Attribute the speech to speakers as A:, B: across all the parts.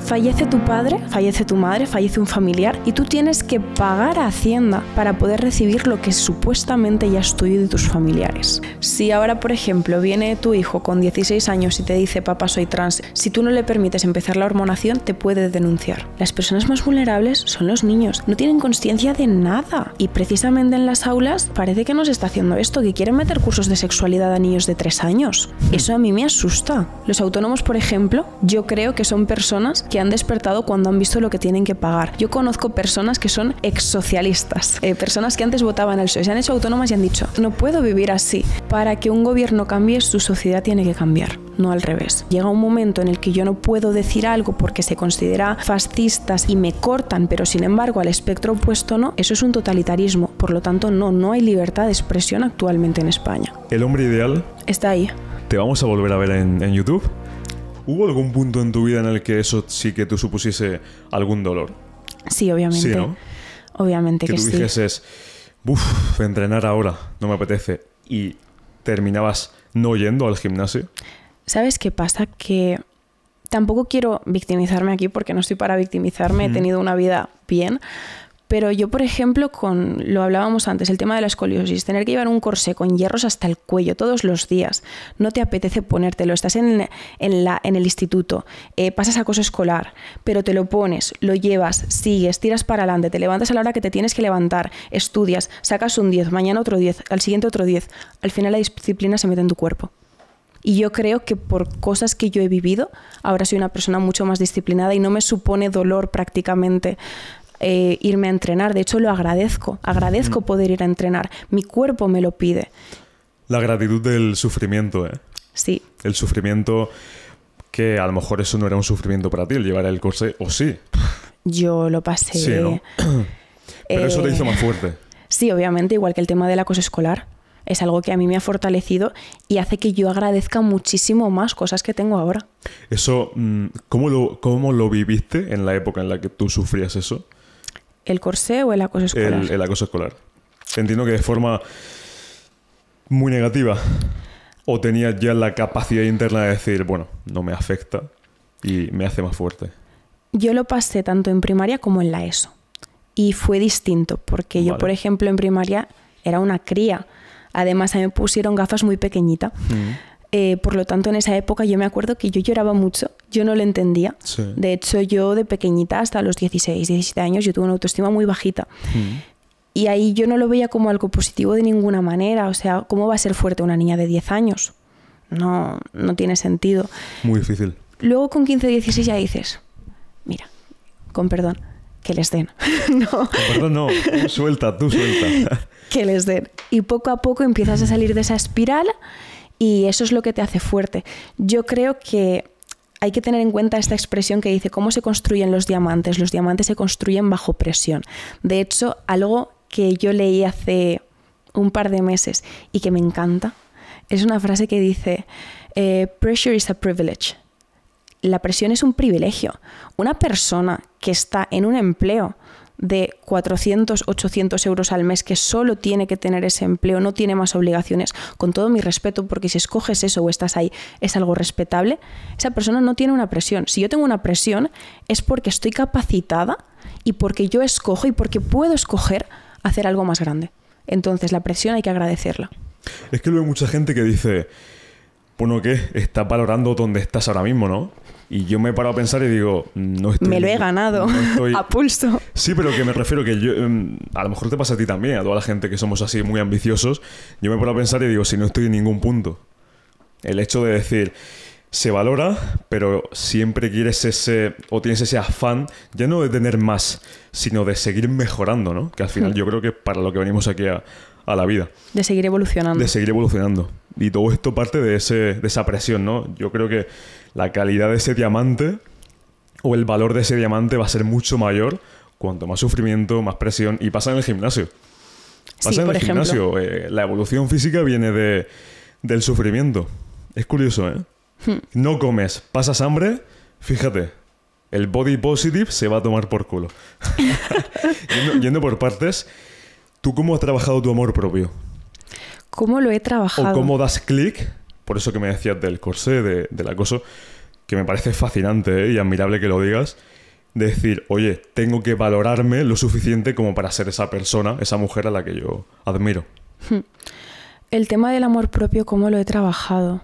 A: Fallece tu padre, fallece tu madre, fallece un familiar y tú tienes que pagar a Hacienda para poder recibir lo que supuestamente ya es tuyo de tus familiares. Si ahora, por ejemplo, viene tu hijo con 16 años y te dice, papá, soy trans, si tú no le permites empezar la hormonación, te puede denunciar. Las personas más vulnerables son los niños, no tienen conciencia de nada y precisamente en las aulas parece que nos está haciendo esto, que quieren meter cursos de sexualidad a niños de 3 años. Eso a mí me asusta. Los autónomos, por ejemplo, yo creo que son personas que han despertado cuando han visto lo que tienen que pagar. Yo conozco personas que son exsocialistas, socialistas eh, personas que antes votaban el PSOE, se han hecho autónomas y han dicho, no puedo vivir así. Para que un gobierno cambie, su sociedad tiene que cambiar no al revés. Llega un momento en el que yo no puedo decir algo porque se considera fascistas y me cortan, pero sin embargo al espectro opuesto no, eso es un totalitarismo. Por lo tanto, no, no hay libertad de expresión actualmente en España.
B: ¿El hombre ideal? Está ahí. ¿Te vamos a volver a ver en YouTube? ¿Hubo algún punto en tu vida en el que eso sí que te supusiese algún dolor? Sí, obviamente. Sí, ¿no?
A: Obviamente que, que tú
B: sí. uff, entrenar ahora, no me apetece. Y terminabas no yendo al gimnasio.
A: ¿Sabes qué pasa? Que tampoco quiero victimizarme aquí porque no estoy para victimizarme. He tenido una vida bien, pero yo, por ejemplo, con lo hablábamos antes, el tema de la escoliosis, tener que llevar un corsé con hierros hasta el cuello todos los días, no te apetece ponértelo, estás en, la, en el instituto, eh, pasas a acoso escolar, pero te lo pones, lo llevas, sigues, tiras para adelante, te levantas a la hora que te tienes que levantar, estudias, sacas un 10, mañana otro 10, al siguiente otro 10, al final la disciplina se mete en tu cuerpo. Y yo creo que por cosas que yo he vivido, ahora soy una persona mucho más disciplinada y no me supone dolor prácticamente eh, irme a entrenar. De hecho, lo agradezco. Agradezco mm. poder ir a entrenar. Mi cuerpo me lo pide.
B: La gratitud del sufrimiento, ¿eh? Sí. El sufrimiento que a lo mejor eso no era un sufrimiento para ti, el llevar el corsé, o sí.
A: Yo lo pasé.
B: Pero eso te hizo eh, más fuerte.
A: Sí, obviamente, igual que el tema del acoso escolar. Es algo que a mí me ha fortalecido y hace que yo agradezca muchísimo más cosas que tengo ahora.
B: Eso, mm, ¿cómo lo, cómo lo viviste en la época en la que tú sufrías eso?
A: ¿El corsé o el acoso
B: escolar? El, acoso escolar. Entiendo que de forma muy negativa. ¿O tenía ya la capacidad interna de decir, bueno, no me afecta y me hace más fuerte?
A: Yo lo pasé tanto en primaria como en la ESO. Y fue distinto, porque yo, por ejemplo, en primaria era una cría. Además, a mí me pusieron gafas muy pequeñita. Mm. Eh, por lo tanto, en esa época yo me acuerdo que yo lloraba mucho, yo no lo entendía. De hecho, yo de pequeñita hasta los 16, 17 años, yo tuve una autoestima muy bajita. Mm. Y ahí yo no lo veía como algo positivo de ninguna manera. O sea, ¿cómo va a ser fuerte una niña de 10 años? No, no tiene sentido. Muy difícil. Luego con 15, 16 ya dices, mira, con perdón, que les den. no. Con
B: perdón, no, suelta, tú suelta.
A: que les den. Y poco a poco empiezas a salir de esa espiral y eso es lo que te hace fuerte. Yo creo que hay que tener en cuenta esta expresión que dice cómo se construyen los diamantes. Los diamantes se construyen bajo presión. De hecho, algo que yo leí hace un par de meses y que me encanta es una frase que dice, eh, pressure is a privilege. La presión es un privilegio. Una persona que está en un empleo de 400, 800 euros al mes que solo tiene que tener ese empleo, no tiene más obligaciones, con todo mi respeto, porque si escoges eso o estás ahí, es algo respetable, esa persona no tiene una presión. Si yo tengo una presión es porque estoy capacitada y porque yo escojo y porque puedo escoger hacer algo más grande. Entonces la presión hay que agradecerla.
B: Es que luego mucha gente que dice, bueno, ¿qué? Está valorando dónde estás ahora mismo, ¿no? Y yo me he parado a pensar y digo, no estoy... Me lo he
A: ganado a pulso.
B: Sí, pero que me refiero que yo... Em, a lo mejor te pasa a ti también, a toda la gente que somos así muy ambiciosos. Yo me he parado a pensar y digo, si no estoy en ningún punto. El hecho de decir, se valora, pero siempre quieres ese... o tienes ese afán, ya no de tener más, sino de seguir mejorando, ¿no? Que al final hmm. yo creo que para lo que venimos aquí a la vida.
A: De seguir evolucionando. De seguir
B: evolucionando. Y todo esto parte de, esa presión, ¿no? Yo creo que la calidad de ese diamante o el valor de ese diamante va a ser mucho mayor cuanto más sufrimiento, más presión. Y pasa en el gimnasio. Pasa en el gimnasio. Eh, la evolución física viene de, del sufrimiento. Es curioso, ¿eh? Hmm. No comes, pasas hambre, fíjate. El body positive se va a tomar por culo. yendo por partes, ¿tú cómo has trabajado tu amor propio?
A: cómo lo he trabajado. O cómo
B: das clic, por eso que me decías del corsé, del acoso, que me parece fascinante ¿eh? y admirable que lo digas. De decir, oye, tengo que valorarme lo suficiente como para ser esa persona, esa mujer a la que yo admiro.
A: Hmm. El tema del amor propio, ¿cómo lo he trabajado?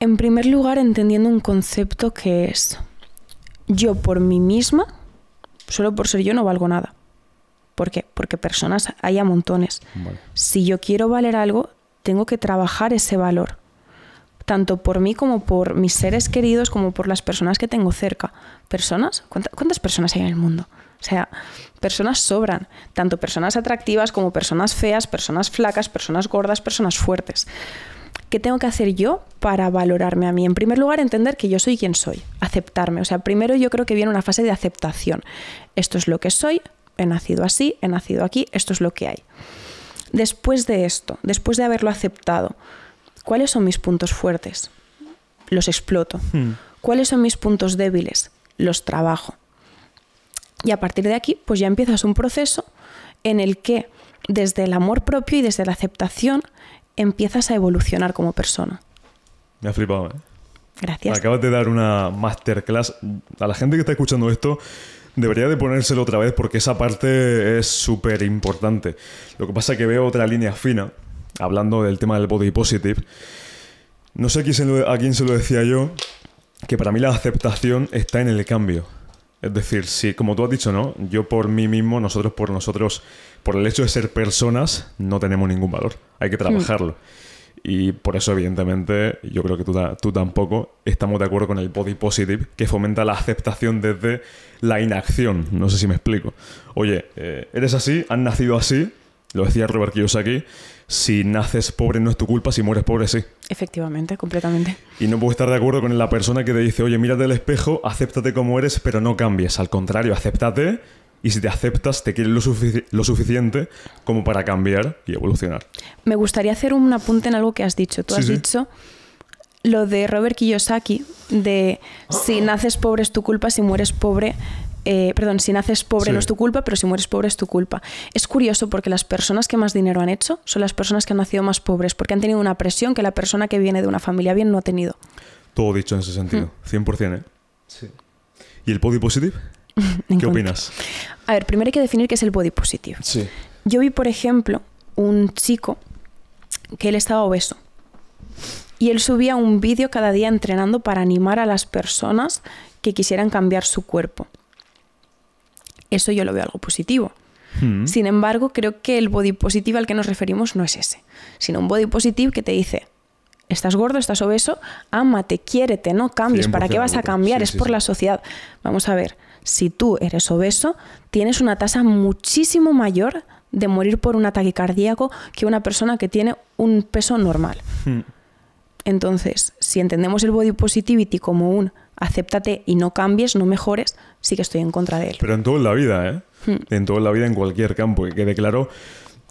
A: En primer lugar, entendiendo un concepto que es yo por mí misma, solo por ser yo no valgo nada. ¿Por qué? Porque personas hay a montones. Si yo quiero valer algo, tengo que trabajar ese valor, tanto por mí como por mis seres queridos, como por las personas que tengo cerca. ¿Personas? cuántas personas hay en el mundo? O sea, personas sobran, tanto personas atractivas como personas feas, personas flacas, personas gordas, personas fuertes. ¿Qué tengo que hacer yo para valorarme a mí? En primer lugar, entender que yo soy quien soy, aceptarme. O sea, primero yo creo que viene una fase de aceptación. Esto es lo que soy, he nacido así, he nacido aquí, esto es lo que hay. Después de esto, después de haberlo aceptado, ¿cuáles son mis puntos fuertes? Los exploto. Hmm. ¿Cuáles son mis puntos débiles? Los trabajo. Y a partir de aquí, pues ya empiezas un proceso en el que desde el amor propio y desde la aceptación empiezas a evolucionar como persona. Me ha flipado, ¿eh? Gracias.
B: Acabas de dar una masterclass. A la gente que está escuchando esto, Debería de ponérselo otra vez porque esa parte es súper importante. Lo que pasa es que veo otra línea fina, hablando del tema del body positive. No sé a quién se lo decía yo, que para mí la aceptación está en el cambio. Es decir, si, como tú has dicho, ¿no? Yo por mí mismo, nosotros por nosotros, por el hecho de ser personas, no tenemos ningún valor. Hay que hmm. trabajarlo. Y por eso, evidentemente, yo creo que tú, tampoco estamos de acuerdo con el body positive que fomenta la aceptación desde la inacción. No sé si me explico. Oye, eh, eres así, has nacido así, lo decía Robert Kiyosaki, si naces pobre no es tu culpa, si mueres pobre sí.
A: Efectivamente, completamente.
B: Y no puedo estar de acuerdo con la persona que te dice, oye, mírate del espejo, acéptate como eres, pero no cambies. Al contrario, acéptate y si te aceptas, te quieren lo, suficiente como para cambiar y evolucionar.
A: Me gustaría hacer un apunte en algo que has dicho. Tú has dicho lo de Robert Kiyosaki, de si naces pobre es tu culpa, si mueres pobre... Eh, perdón, si naces pobre no es tu culpa, pero si mueres pobre es tu culpa. Es curioso porque las personas que más dinero han hecho son las personas que han nacido más pobres, porque han tenido una presión que la persona que viene de una familia bien no ha tenido.
B: Todo dicho en ese sentido, 100%, hmm. ¿eh? Sí. ¿Y el podi positive? ¿Qué opinas?
A: A ver, primero hay que definir qué es el body positive. Sí. Yo vi, por ejemplo, un chico que él estaba obeso y él subía un vídeo cada día entrenando para animar a las personas que quisieran cambiar su cuerpo. Eso yo lo veo algo positivo. Hmm. Sin embargo, creo que el body positive al que nos referimos no es ese, sino un body positive que te dice, estás gordo, estás obeso, ámate, quiérete, no cambies, ¿para qué vas a cambiar? es por la sociedad. Vamos a ver, si tú eres obeso, tienes una tasa muchísimo mayor de morir por un ataque cardíaco que una persona que tiene un peso normal. Hmm. Entonces, si entendemos el body positivity como un acéptate y no cambies, no mejores, sí que estoy en contra de él.
B: Pero en toda la vida, ¿eh? Hmm. En toda la vida, en cualquier campo, que quede claro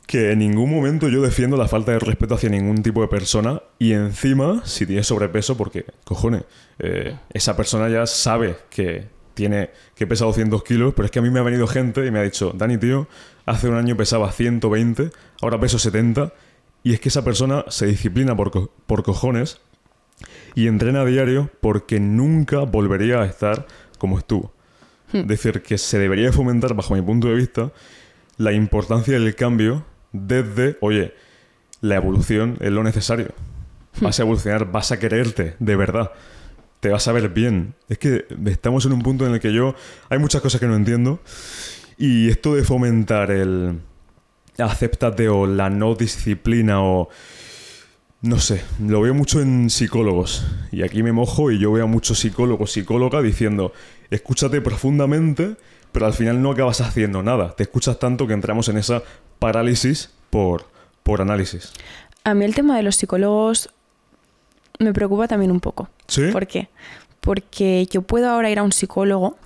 B: que en ningún momento yo defiendo la falta de respeto hacia ningún tipo de persona y encima, si tienes sobrepeso, porque, cojones, eh, esa persona ya sabe que tiene que pesa 200 kilos, pero es que a mí me ha venido gente y me ha dicho, Dani, tío, hace un año pesaba 120, ahora peso 70, y es que esa persona se disciplina por, cojones y entrena a diario porque nunca volvería a estar como estuvo. Hmm. Es decir, que se debería fomentar, bajo mi punto de vista, la importancia del cambio desde, oye, la evolución es lo necesario. Hmm. Vas a evolucionar, vas a quererte, de verdad te vas a ver bien. Es que estamos en un punto en el que yo hay muchas cosas que no entiendo y esto de fomentar el acéptate o la no disciplina o no sé, lo veo mucho en psicólogos y aquí me mojo y yo veo a muchos psicólogos, psicóloga diciendo, escúchate profundamente, pero al final no acabas haciendo nada. Te escuchas tanto que entramos en esa parálisis por por análisis.
A: A mí el tema de los psicólogos me preocupa también un poco. ¿Por qué? Porque yo puedo ahora ir a un psicólogo,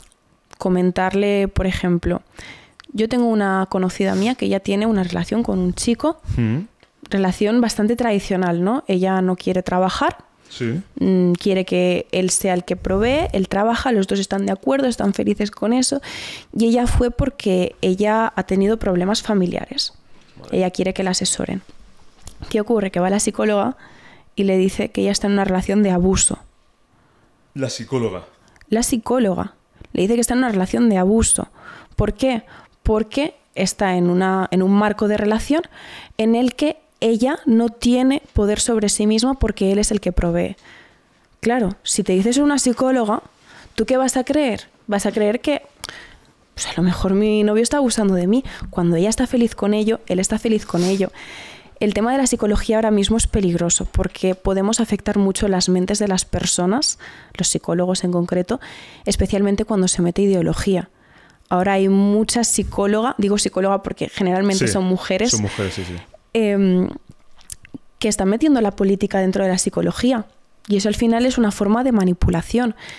A: comentarle, por ejemplo, yo tengo una conocida mía que ya tiene una relación con un chico, mm. relación bastante tradicional, ¿no? Ella no quiere trabajar, mm, Quiere que él sea el que provee, él trabaja, los dos están de acuerdo, están felices con eso. Y ella fue porque ella ha tenido problemas familiares. Ella quiere que la asesoren. ¿Qué ocurre? Que va la psicóloga y le dice que ella está en una relación de abuso.
B: La psicóloga.
A: La psicóloga. Le dice que está en una relación de abuso. ¿Por qué? Porque está en, una, en un marco de relación en el que ella no tiene poder sobre sí misma porque él es el que provee. Claro, si te dices una psicóloga, ¿tú qué vas a creer? Vas a creer que pues, a lo mejor mi novio está abusando de mí. Cuando ella está feliz con ello, él está feliz con ello. El tema de la psicología ahora mismo es peligroso porque podemos afectar mucho las mentes de las personas, los psicólogos en concreto, especialmente cuando se mete ideología. Ahora hay muchas psicólogas, digo psicóloga porque generalmente son mujeres, em, que están metiendo la política dentro de la psicología. Y eso al final es una forma de manipulación.